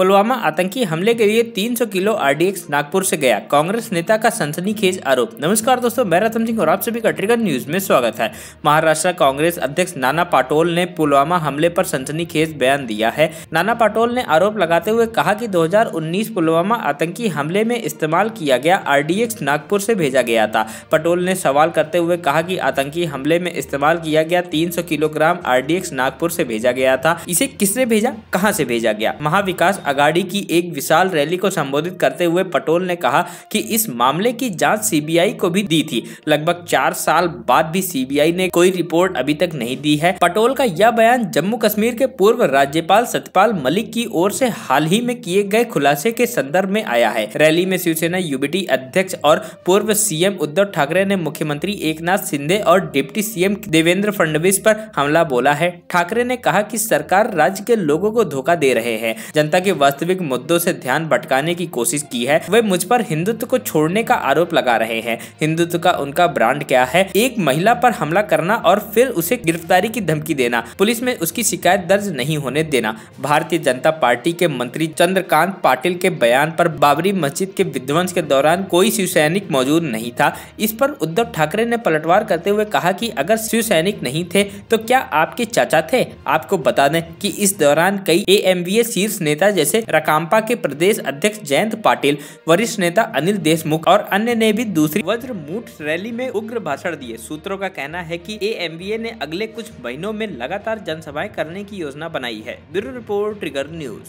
पुलवामा आतंकी हमले के लिए 300 किलो आरडीएक्स नागपुर से गया कांग्रेस नेता का सनसनीखेज आरोप नमस्कार दोस्तों मैं रतन सिंह और आप सभी का ट्रिगर न्यूज में स्वागत है महाराष्ट्र कांग्रेस अध्यक्ष नाना पाटोल ने पुलवामा हमले पर सनसनीखेज बयान दिया है नाना पाटोल ने आरोप लगाते हुए कहा की दो पुलवामा आतंकी हमले में इस्तेमाल किया गया आर नागपुर ऐसी भेजा गया था पटोल ने सवाल करते हुए कहा की आतंकी हमले में इस्तेमाल किया गया तीन किलोग्राम आर नागपुर ऐसी भेजा गया था इसे किसने भेजा कहाँ ऐसी भेजा गया महाविकास अगाड़ी की एक विशाल रैली को संबोधित करते हुए पटोल ने कहा कि इस मामले की जांच सीबीआई को भी दी थी लगभग चार साल बाद भी सीबीआई ने कोई रिपोर्ट अभी तक नहीं दी है पटोल का यह बयान जम्मू कश्मीर के पूर्व राज्यपाल सत्यपाल मलिक की ओर से हाल ही में किए गए खुलासे के संदर्भ में आया है रैली में शिवसेना यूबीटी अध्यक्ष और पूर्व सीएम उद्धव ठाकरे ने मुख्यमंत्री एक नाथ और डिप्टी सीएम देवेंद्र फडणवीस पर हमला बोला है ठाकरे ने कहा कि सरकार राज्य के लोगों को धोखा दे रहे हैं जनता के वास्तविक मुद्दों से ध्यान भटकाने की कोशिश की है वे मुझ पर हिंदुत्व को छोड़ने का आरोप लगा रहे हैं हिंदुत्व का उनका ब्रांड क्या है एक महिला पर हमला करना और फिर उसे गिरफ्तारी की धमकी देना पुलिस में उसकी शिकायत दर्ज नहीं होने देना भारतीय जनता पार्टी के मंत्री चंद्रकांत पाटिल के बयान पर बाबरी मस्जिद के विध्वंस के दौरान कोई शिव सैनिक मौजूद नहीं था इस पर उद्धव ठाकरे ने पलटवार करते हुए कहा कि अगर शिव सैनिक नहीं थे तो क्या आपके चाचा थे आपको बता दें कि इस दौरान कई ए शीर्ष नेता जैसे रकाम्पा के प्रदेश अध्यक्ष जयंत पाटिल वरिष्ठ नेता अनिल देशमुख और अन्य ने भी दूसरी वज्र मूठ रैली में उग्र भाषण दिए सूत्रों का कहना है की ए ने अगले कुछ महीनों में लगातार जनसभाएं करने की योजना बनाई है ब्यूरो रिपोर्ट ट्रिगर न्यूज